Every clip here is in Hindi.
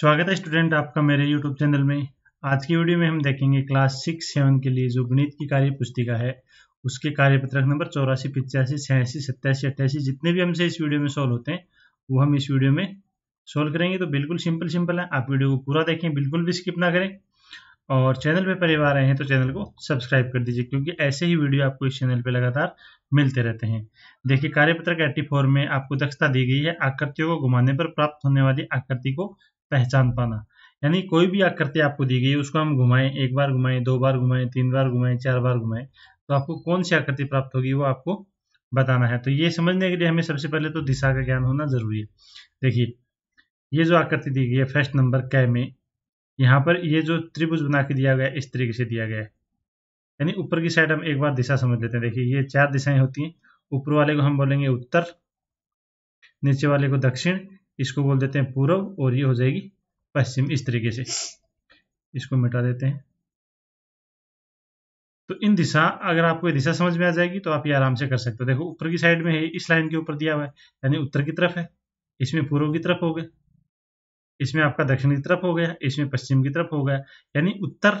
स्वागत है स्टूडेंट आपका मेरे यूट्यूब चैनल में आज की वीडियो में हम देखेंगे क्लास सिक्स सेवन के लिए जो गणित की कार्य पुस्तिका है उसके कार्यपत्रक नंबर चौरासी पिचासी छियासी सत्तासी अट्ठासी जितने भी हमसे इस वीडियो में सॉल्व होते हैं वो हम इस वीडियो में सॉल्व करेंगे तो बिल्कुल सिंपल सिंपल है आप वीडियो को पूरा देखें बिल्कुल भी स्किप ना करें और चैनल पर परिवार आए हैं तो चैनल को सब्सक्राइब कर दीजिए क्योंकि ऐसे ही वीडियो आपको इस चैनल पर लगातार मिलते रहते हैं देखिए कार्यपत्रक एट्टी फोर में आपको दक्षता दी गई है आकृतियों को घुमाने पर प्राप्त होने वाली आकृति को पहचान पाना यानी कोई भी आकृति आपको दी गई उसको हम घुमाएं एक बार घुमाएं दो बार घुमाएं तीन बार घुमाएं चार बार घुमाएं तो आपको कौन सी आकृति प्राप्त होगी वो आपको बताना है तो ये समझने के लिए हमें सबसे पहले तो दिशा का ज्ञान होना जरूरी है देखिए ये जो आकृति दी गई है फर्स्ट नंबर कै में यहाँ पर ये जो त्रिभुज बना के दिया गया इस तरीके से दिया गया है यानी ऊपर की साइड हम एक बार दिशा समझ लेते हैं देखिए ये चार दिशाएं होती हैं ऊपर वाले को हम बोलेंगे उत्तर नीचे वाले को दक्षिण इसको बोल देते हैं पूर्व और ये हो जाएगी पश्चिम इस तरीके से इसको मिटा देते हैं तो इन दिशा अगर आपको ये दिशा समझ में आ जाएगी तो आप ये आराम से कर सकते हो देखो ऊपर की साइड में है इस लाइन के ऊपर दिया हुआ है यानी उत्तर की तरफ है इसमें पूर्व की तरफ हो गया इसमें आपका दक्षिण की तरफ हो गया इसमें पश्चिम की तरफ हो गया यानी उत्तर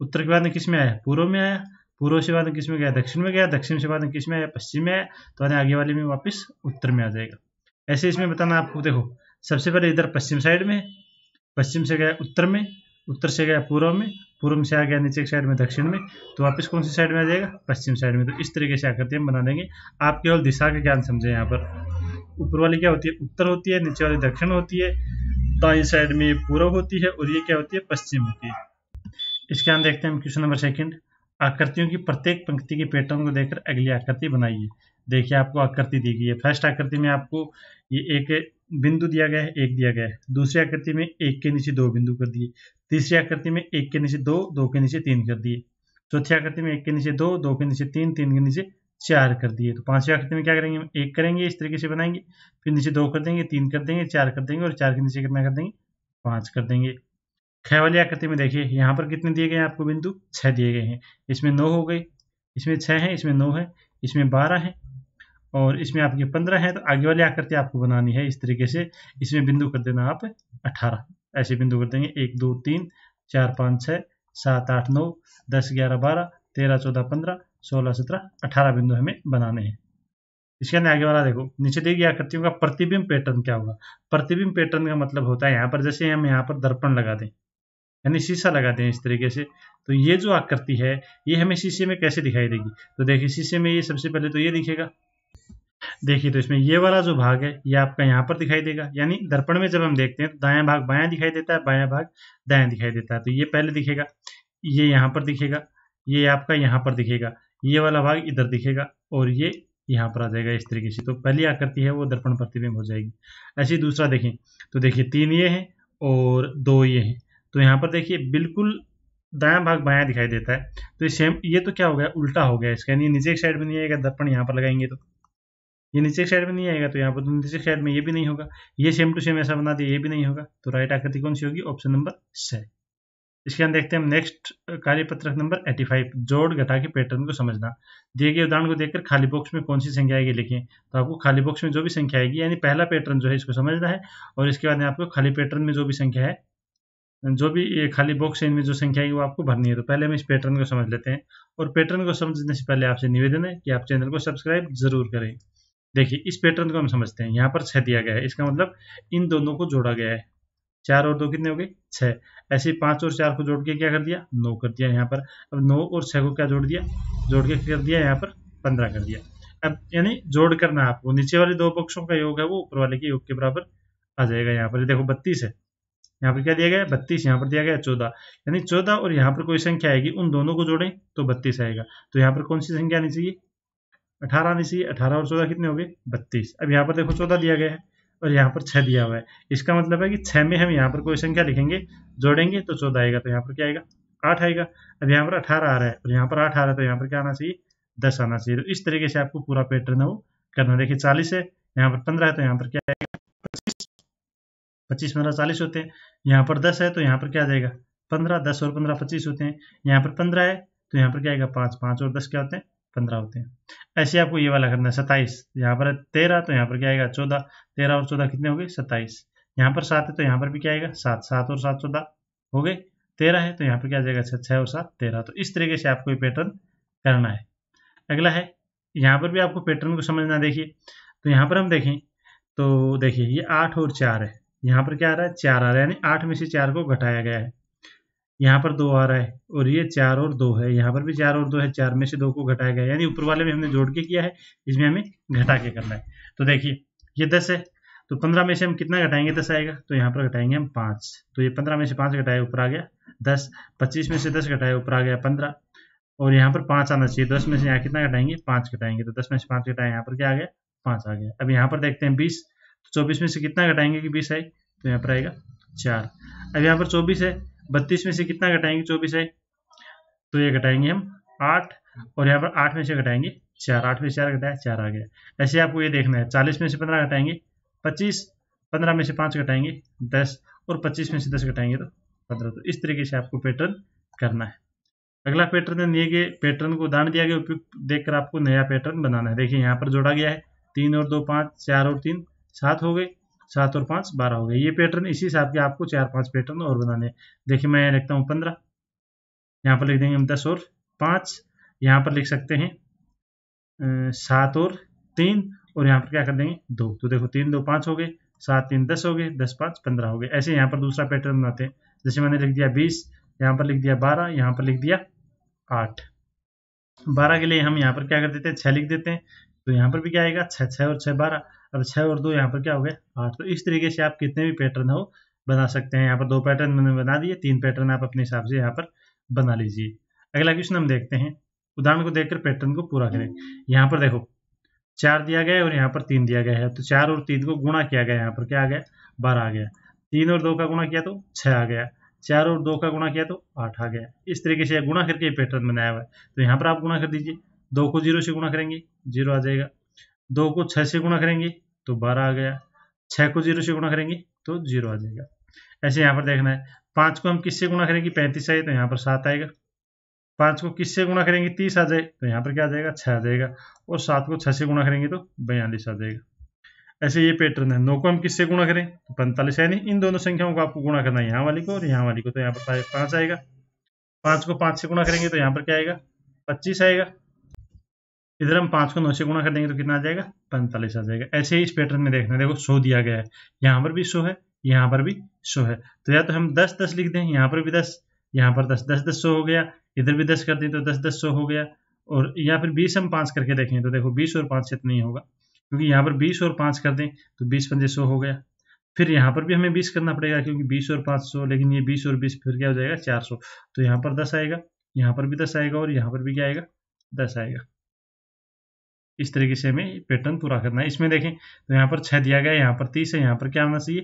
उत्तर के बाद में किस में आया पूर्व में आया पूर्व से बाद में किस में गया दक्षिण में गया दक्षिण से बाद में किस में आया पश्चिम में आया तो आगे वाले में वापस उत्तर में आ जाएगा ऐसे इसमें बताना आपको देखो सबसे पहले इधर पश्चिम साइड में पश्चिम से गया उत्तर में उत्तर से गया पूर्व में पूर्व से आ गया नीचे की साइड में दक्षिण में तो वापस कौन सी साइड में आ जाएगा पश्चिम साइड में तो इस तरीके से आकृति हम बना देंगे आप केवल दिशा के ज्ञान समझे यहाँ पर ऊपर वाली क्या होती है उत्तर होती है नीचे वाली दक्षिण होती है दाई साइड में पूर्व होती है और ये क्या होती है पश्चिम होती है इसके अंदर देखते हैं क्वेश्चन नंबर सेकेंड आकृतियों की प्रत्येक पंक्ति के पेटर्न को देखकर अगली आकृति बनाइए देखिए आपको आकृति दी गई है फर्स्ट आकृति में आपको ये एक बिंदु दिया गया है एक दिया गया है दूसरी आकृति में एक के नीचे दो बिंदु कर दिए तीसरी आकृति में एक के नीचे दो दो के नीचे तीन कर दिए चौथी आकृति में एक के नीचे दो दो के नीचे तीन तीन के नीचे चार कर दिए तो पांचवी आकृति में क्या करेंगे हम एक करेंगे इस तरीके से बनाएंगे फिर नीचे दो कर देंगे तीन कर देंगे चार कर देंगे और चार के नीचे कितना कर देंगे पांच कर देंगे खै वाली आकृति में देखिए यहाँ पर कितने दिए गए हैं आपको बिंदु छः दिए गए हैं इसमें नौ हो गए इसमें छह है इसमें नौ है इसमें बारह है और इसमें आपके पंद्रह है तो आगे वाली आकृति आपको बनानी है इस तरीके से इसमें बिंदु कर देना आप अठारह ऐसे बिंदु कर देंगे एक दो तीन चार पाँच छः सात आठ नौ दस ग्यारह बारह तेरह चौदह पंद्रह सोलह सत्रह अठारह बिंदु हमें बनाने हैं इसके अंदर आगे वाला देखो नीचे दी गई आकृतियों का प्रतिबिंब पैटर्न क्या होगा प्रतिबिंब पैटर्न का मतलब होता है यहाँ पर जैसे हम यहाँ पर दर्पण लगा दें यानी शीशा लगा दें इस तरीके से तो ये जो आकृति है ये हमें शीशे में कैसे दिखाई देगी तो देखिए शीशे में ये सबसे पहले तो ये दिखेगा देखिए तो इसमें ये वाला जो भाग है ये आपका यहाँ पर दिखाई देगा यानी दर्पण में जब हम देखते हैं तो दाया भाग बाया दिखाई देता है बाया भाग दाया दिखाई देता है तो ये पहले दिखेगा ये यहाँ पर दिखेगा ये आपका यहाँ पर दिखेगा ये वाला भाग इधर दिखेगा और ये यहाँ पर आ जाएगा इस तरीके से तो पहली आकृति है वो दर्पण प्रतिबिंब हो जाएगी ऐसे दूसरा देखें तो देखिए तीन ये हैं और दो ये हैं तो यहाँ पर देखिए बिल्कुल दाया भाग बाया दिखाई देता है तो ये सेम ये तो क्या हो गया उल्टा हो गया इसका यानी नीचे एक साइड में नहीं आएगा दर्पण यहाँ पर लगाएंगे तो ये नीचे के साइड में नहीं आएगा तो यहाँ पर तो नीचे के साइड में ये भी नहीं होगा ये सेम टू सेम ऐसा बना दिया ये भी नहीं होगा तो राइट आकृति कौन सी होगी ऑप्शन नंबर छः इसके अंदर देखते हैं हम नेक्स्ट कार्य पत्रक नंबर 85 जोड़ घटा के पैटर्न को समझना दिए गए उदाहरण को देखकर खाली बॉक्स में कौन सी संख्या आएगी लिखें तो आपको खाली बॉक्स में जो भी संख्या आएगी यानी पहला पैटर्न जो है इसको समझना है और इसके बाद में आपको खाली पैटर्न में जो भी संख्या है जो भी ये खाली बॉक्स है इनमें जो संख्या है वो आपको भरनी है तो पहले हम इस पैटर्न को समझ लेते हैं और पैटर्न को समझने से पहले आपसे निवेदन है कि आप चैनल को सब्सक्राइब जरूर करें देखिए इस पैटर्न को हम समझते हैं यहाँ पर छह दिया गया है इसका मतलब इन दोनों को जोड़ा गया है चार और दो कितने हो गए छह ऐसे ही पांच और चार को जोड़ के क्या कर दिया नौ कर दिया यहाँ पर अब नौ और छह को क्या जोड़ दिया जोड़ के कर दिया यहाँ पर पंद्रह कर दिया अब यानी जोड़ करना आपको नीचे वाले दो पक्षों का योग है वो ऊपर वाले के योग के बराबर आ जाएगा यहाँ पर देखो बत्तीस है यहाँ पर क्या दिया गया बत्तीस यहाँ पर दिया गया चौदह यानी चौदह और यहाँ पर कोई संख्या आएगी उन दोनों को जोड़ें तो बत्तीस आएगा तो यहाँ पर कौन सी संख्या आनी चाहिए अठारह में से अठारह और चौदह कितने हो गए बत्तीस अब यहाँ पर देखो चौदह दिया गया है और यहाँ पर छः दिया हुआ है इसका मतलब है कि छः में हम यहाँ पर कोई संख्या लिखेंगे जोड़ेंगे तो चौदह आएगा तो यहाँ पर क्या आएगा आठ आएगा अब यहाँ पर अठारह आ रहा है और यहाँ पर आठ आ रहा है तो यहाँ पर क्या आना चाहिए दस आना चाहिए तो इस तरीके से आपको पूरा पैटर्न है वो करना देखिए चालीस है यहाँ पर पंद्रह है तो यहाँ पर क्या आएगा पच्चीस पच्चीस पंद्रह चालीस होते हैं यहाँ पर दस है तो यहाँ पर क्या जाएगा पंद्रह दस और पंद्रह पच्चीस होते हैं यहाँ पर पंद्रह है तो यहाँ पर क्या आएगा पाँच पाँच और दस क्या होते हैं पंद्रह होते हैं ऐसे आपको ये वाला करना है सत्ताईस यहाँ पर तेरह तो यहाँ पर क्या आएगा चौदह तेरह और चौदह कितने हो गए सत्ताईस यहाँ पर सात है तो यहाँ पर भी क्या आएगा सात सात और सात चौदह हो गए तेरह है तो यहाँ पर क्या आ जाएगा छः और सात तेरह तो इस तरीके से आपको ये पैटर्न करना है अगला है यहाँ पर भी आपको पैटर्न को समझना देखिए तो यहाँ पर हम देखें तो देखिए ये आठ और चार है यहाँ पर क्या आ रहा है चार आ रहा है यानी आठ में से चार को घटाया गया है यहाँ पर दो आ रहा है और ये चार और दो है यहाँ पर भी चार और दो है चार में से दो को घटाया गया यानी ऊपर वाले में हमने जोड़ के किया है इसमें हमें घटा के करना है तो देखिए ये दस है तो पंद्रह में से हम कितना घटाएंगे दस आएगा तो यहाँ पर घटाएंगे हम पाँच तो ये पंद्रह में से पाँच घटाया ऊपर आ गया दस पच्चीस में से दस घटाया ऊपर आ गया पंद्रह और यहाँ पर पाँच आना चाहिए दस में से यहाँ कितना घटाएंगे पाँच घटाएंगे तो दस में से पाँच घटाए यहाँ पर क्या आ गया पाँच आ गया अब यहाँ पर देखते हैं बीस तो चौबीस में से कितना घटाएंगे कि बीस आई तो यहाँ पर आएगा चार अब यहाँ पर चौबीस है बत्तीस में से कितना घटाएंगे चौबीस है तो ये घटाएंगे हम आठ और यहाँ पर आठ में से घटाएंगे चार आठ में चार घटाया चार आ गया ऐसे आपको ये देखना है चालीस में से पंद्रह घटाएंगे पच्चीस पंद्रह में से पाँच घटाएंगे दस और पच्चीस में से दस घटाएंगे तो पंद्रह तो इस तरीके से आपको पैटर्न करना है अगला पैटर्न दिए गए पैटर्न को उदाहरण दिया गया उपयुक्त देखकर आपको नया पैटर्न बनाना है देखिए यहाँ पर जोड़ा गया है तीन और दो पाँच चार और तीन सात हो गए सात और पाँच बारह हो गए ये पैटर्न इसी हिसाब के आपको चार पाँच पैटर्न और बनाने देखिए मैं यहाँ लिखता हूँ पंद्रह यहाँ पर लिख देंगे हम दस और पाँच यहाँ पर लिख सकते हैं सात और तीन और यहाँ पर क्या कर देंगे दो तो देखो तीन दो पाँच हो गए सात तीन दस हो गए दस पाँच पंद्रह हो गए ऐसे यहाँ पर दूसरा पैटर्न बनाते हैं जैसे मैंने लिख दिया बीस यहाँ पर लिख दिया बारह यहाँ पर लिख दिया आठ बारह के लिए हम यहाँ पर क्या कर देते हैं छः लिख देते हैं तो यहाँ पर भी क्या आएगा छः छः और छः बारह अब छः और दो यहाँ पर क्या हो गया हाँ, आठ तो इस तरीके से आप कितने भी पैटर्न हो बना सकते हैं यहाँ पर दो पैटर्न मैंने बना दिए तीन पैटर्न आप अपने हिसाब से यहाँ पर बना लीजिए अगला क्वेश्चन हम देखते हैं उदाहरण को देखकर पैटर्न को पूरा करें यहाँ पर देखो चार दिया गया है और यहाँ पर तीन दिया गया है तो चार और तीन को गुणा किया गया यहाँ पर क्या आ गया बारह आ गया तीन और दो का गुणा किया तो छः आ गया चार और दो का गुणा किया तो आठ आ गया इस तरीके से गुणा करके पैटर्न बनाया हुआ है तो यहाँ पर आप गुणा कर दीजिए दो को जीरो से गुणा करेंगे जीरो आ जाएगा दो को छः से गुणा करेंगे तो बारह आ गया छः को जीरो से गुणा करेंगे तो जीरो आ जाएगा ऐसे यहाँ पर देखना है पाँच को हम किससे गुणा करेंगे पैंतीस आए तो यहाँ पर सात आएगा पाँच को किससे गुणा करेंगे तीस आ जाए तो यहाँ पर क्या आ जाएगा छः आ जाएगा और सात को छः से गुणा करेंगे तो बयालीस आ जाएगा ऐसे ये पैटर्न है नौ को हम किससे गुणा करें तो पैंतालीस यानी इन दोनों संख्याओं को आपको गुणा करना है यहाँ वाली को और यहाँ वाली को तो यहाँ पर पाँच आएगा पाँच को पाँच से गुणा करेंगे तो यहाँ पर क्या आएगा पच्चीस आएगा इधर हम पाँच को नौ से गुणा कर देंगे तो कितना आ जाएगा पैंतालीस आ जाएगा ऐसे ही इस पैटर्न में देखना देखो सो दिया गया है यहाँ पर भी सो है यहाँ पर भी सौ है तो या तो हम दस दस लिख दें यहाँ पर भी दस यहाँ पर दस दस दस सौ हो गया इधर भी दस कर दें तो दस दस सौ हो गया और या फिर बीस हम पाँच करके देखें तो देखो बीस और पाँच से इतना ही होगा क्योंकि यहाँ पर बीस और पाँच कर दें तो बीस पंजे सौ हो गया फिर यहाँ पर भी हमें बीस करना पड़ेगा क्योंकि बीस और पाँच सौ लेकिन ये बीस और बीस फिर क्या हो जाएगा चार सौ तो यहाँ पर दस आएगा यहाँ पर भी दस आएगा और यहाँ पर भी क्या आएगा दस आएगा इस तरीके से हमें पैटर्न पूरा करना है इसमें देखें तो यहाँ पर छः दिया गया यहाँ पर तीस है यहाँ पर क्या आना चाहिए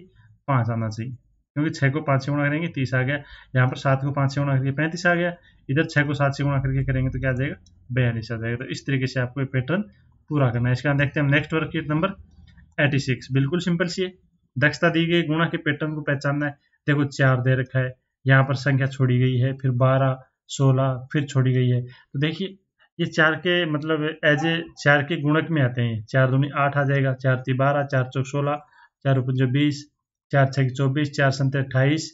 पाँच आना चाहिए क्योंकि छः को पाँच से गुणा करेंगे तीस आ गया यहाँ पर सात को पाँच से गुणा करके पैंतीस आ गया इधर छः को सात से गुणा करके करेंगे तो क्या आ जाएगा बयालीस आ जाएगा तो इस तरीके से आपको ये पैटर्न पूरा करना है इसके बाद देखते हैं नेक्स्ट वर्क की नंबर एटी सिक्स बिल्कुल सिंपल सी है दक्षता दी गई गुणा के पैटर्न को पहचानना है देखो चार दे रखा है यहाँ पर संख्या छोड़ी गई है फिर बारह सोलह फिर छोड़ी गई है तो देखिए ये चार के मतलब एज ए चार के गुणक में आते हैं चार दूनी आठ आ जाएगा चार ती बारह चार चौक सोलह चार उपजो बीस चार छः चौबीस चार संते अट्ठाईस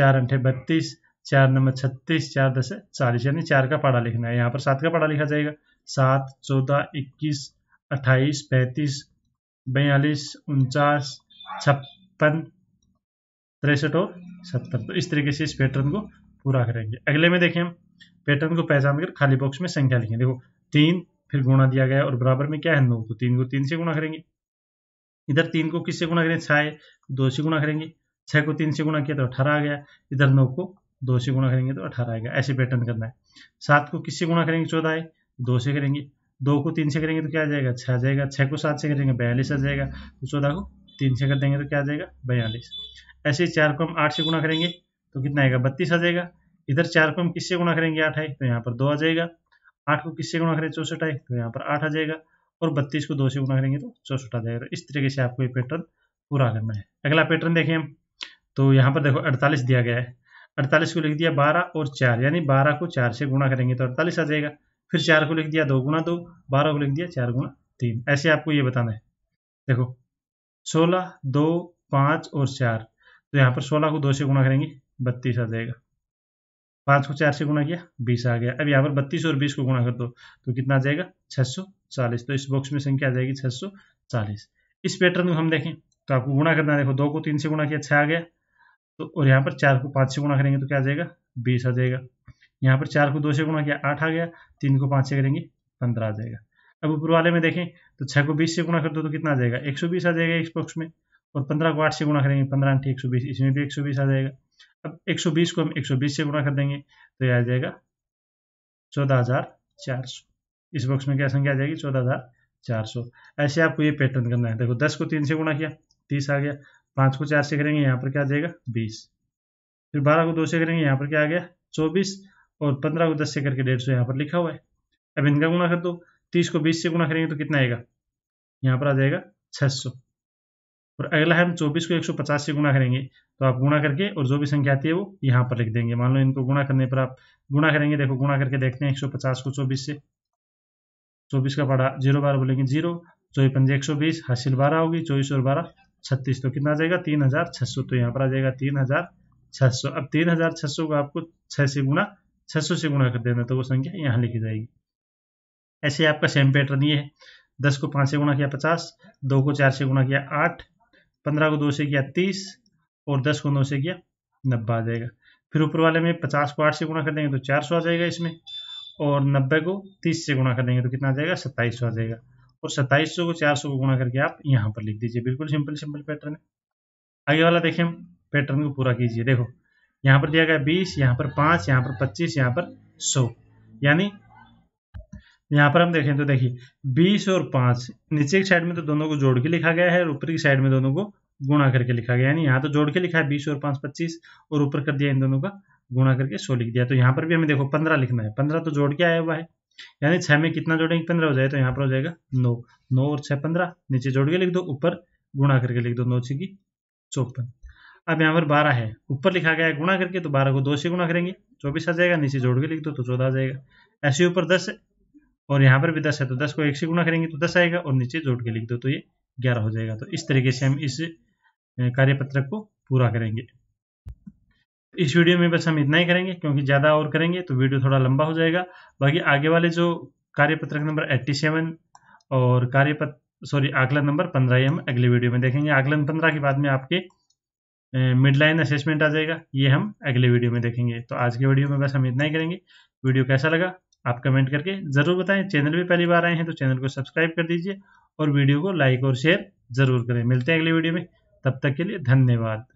चार अंठे बत्तीस चार नंबर छत्तीस चार दस चालीस यानी चार का पढ़ा लिखना है यहाँ पर सात का पढ़ा लिखा जाएगा सात चौदह इक्कीस अट्ठाईस पैंतीस बयालीस उनचास छप्पन तिरसठ और सत्तर तो इस तरीके से इस पैटर्न को पूरा करेंगे अगले में देखें हम पैटर्न को पहचान कर खाली बॉक्स में संख्या लिखें देखो तीन फिर गुणा दिया गया और बराबर में क्या है नौ तो तीन को तीन से गुणा करेंगे इधर तीन को किससे गुणा करेंगे छः दो से गुणा करेंगे छः को तीन से गुणा किया तो अठारह आ गया इधर नौ को दो से गुणा करेंगे तो अठारह आएगा ऐसे पैटर्न करना है सात को किससे गुणा करेंगे चौदह आए दो से करेंगे दो को तीन से करेंगे तो क्या आ जाएगा छः आ जाएगा छः को सात से करेंगे बयालीस आ जाएगा तो चौदह को तीन से कर देंगे तो क्या आ जाएगा बयालीस ऐसे चार को हम आठ से गुणा करेंगे तो कितना आएगा बत्तीस आ जाएगा इधर चार को हम किससे गुणा करेंगे आठ है तो यहाँ पर दो आ जाएगा आठ को किससे गुणा करें चौसठ है तो यहाँ पर आठ आ जाएगा और बत्तीस को दो से गुणा करेंगे तो चौसठ आ जाएगा तो इस तरीके से आपको ये पैटर्न पूरा करना है अगला पैटर्न देखें हम तो यहाँ पर देखो अड़तालीस दिया गया है अड़तालीस को लिख दिया बारह और चार यानी बारह को चार से गुणा करेंगे तो अड़तालीस आ जाएगा फिर चार को लिख दिया दो गुना दो बारह को लिख दिया चार गुणा तीन ऐसे आपको ये बताना है देखो सोलह दो पाँच और चार तो यहाँ पर सोलह को दो से गुणा करेंगे बत्तीस आ जाएगा पाँच को चार से गुणा किया बीस आ गया अब यहाँ पर बत्तीस और बीस को गुणा कर दो तो कितना आ जाएगा छः सौ चालीस तो इस बॉक्स में संख्या आ जाएगी छः सौ चालीस इस पैटर्न को हम देखें तो आपको गुणा करना देखो दो को तीन से गुणा किया छः आ गया तो और यहाँ पर चार को पाँच से गुणा करेंगे तो क्या आ जाएगा बीस आ जाएगा यहाँ पर चार को दो से गुणा किया आठ आ गया तीन को पाँच से करेंगे पंद्रह आ जाएगा अब ऊपर वाले में देखें तो छः को बीस से गुणा कर दो तो कितना आ जाएगा एक सौ बीस आ जाएगा इस बॉक्स में और पंद्रह को आठ से गुणा करेंगे पंद्रह आठ एक सौ बीस इसमें भी एक सौ बीस आ जाएगा अब 120 को हम 120 से गुणा कर देंगे तो यह आ जाएगा 14,400 इस बॉक्स में क्या संख्या आ जाएगी 14,400 ऐसे आपको ये पैटर्न करना है देखो 10 को 3 से गुणा किया 30 आ गया 5 को 4 से करेंगे यहाँ पर क्या आ जाएगा 20 फिर 12 को 2 से करेंगे यहाँ पर क्या आ गया 24 और 15 को 10 से करके डेढ़ सौ यहाँ पर लिखा हुआ है अब इनका गुणा कर दो तीस को बीस से गुणा करेंगे तो कितना आएगा यहाँ पर आ जाएगा 600 और अगला हम 24 को 150 से गुणा करेंगे तो आप गुणा करके और जो भी संख्या आती है वो यहाँ पर लिख देंगे मान लो इनको गुणा करने पर आप गुणा करेंगे देखो गुणा करके देखते हैं 150 को 24 से 24 का पड़ा जीरो बारह बोलेंगे जीरो चौबीस पंजे एक सौ बीस हासिल बारह होगी चौबीस और बारह छत्तीस तो कितना आ जाएगा तीन हजार छह सौ तो यहाँ पर आ जाएगा तीन हजार छह सौ अब तीन हजार छह सौ को आपको छह से गुणा छह सौ से गुणा कर देना तो वो संख्या यहाँ लिखी जाएगी ऐसे आपका सेम पैटर्न ये है दस को पाँच से गुणा किया पचास दो को चार से गुणा किया आठ पंद्रह को दो से किया तीस और दस को नौ से किया नब्बे आ जाएगा फिर ऊपर वाले में पचास को आठ से गुणा कर देंगे तो चार सौ आ जाएगा इसमें और नब्बे को तीस से गुणा कर देंगे तो कितना आ जाएगा सत्ताईस सौ आ जाएगा और सत्ताईस सौ को चार सौ को गुणा करके आप यहाँ पर लिख दीजिए बिल्कुल सिंपल सिंपल पैटर्न है आगे वाला देखें हम पैटर्न को पूरा कीजिए देखो यहाँ पर दिया गया बीस यहाँ पर पाँच यहाँ पर पच्चीस यहाँ पर सौ यानी यहाँ पर हम देखें तो देखिए बीस और पांच नीचे की साइड में तो दोनों को जोड़ के लिखा गया है और ऊपर की साइड में दोनों को गुणा करके लिखा गया यानी यहाँ तो जोड़ के लिखा है बीस और पांच पच्चीस और ऊपर कर दिया इन दोनों का गुणा करके सौ लिख दिया तो यहाँ पर भी हमें देखो पंद्रह लिखना है पंद्रह तो जोड़ के आया हुआ है यानी छह में कितना जोड़ेंगे पंद्रह हो जाए तो यहाँ पर हो जाएगा नौ नौ और छह पंद्रह नीचे जोड़ के लिख दो ऊपर गुणा करके लिख दो नौ छह की चौपन अब यहाँ पर बारह है ऊपर लिखा गया है गुणा करके तो बारह को दो से गुणा करेंगे चौबीस आ जाएगा नीचे जोड़ के लिख दो तो चौदह आ जाएगा ऐसे ऊपर दस और यहाँ पर भी दस है तो दस को एक से गुणा करेंगे तो दस आएगा और नीचे जोड़ के लिख दो तो ये ग्यारह हो जाएगा तो इस तरीके से हम इस कार्यपत्रक को पूरा करेंगे इस वीडियो में बस हम इतना ही करेंगे क्योंकि ज़्यादा और करेंगे तो वीडियो थोड़ा लंबा हो जाएगा बाकी आगे वाले जो कार्यपत्रक नंबर एट्टी सेवन और कार्यपत्र सॉरी आकलन नंबर पंद्रह ये हम अगले वीडियो में देखेंगे आकलन पंद्रह के बाद में आपके मिडलाइन असेसमेंट आ जाएगा ये हम अगले वीडियो में देखेंगे तो आज के वीडियो में बस हम इतना ही करेंगे वीडियो कैसा लगा आप कमेंट करके ज़रूर बताएं चैनल भी पहली बार आए हैं तो चैनल को सब्सक्राइब कर दीजिए और वीडियो को लाइक और शेयर ज़रूर करें मिलते हैं अगली वीडियो में तब तक के लिए धन्यवाद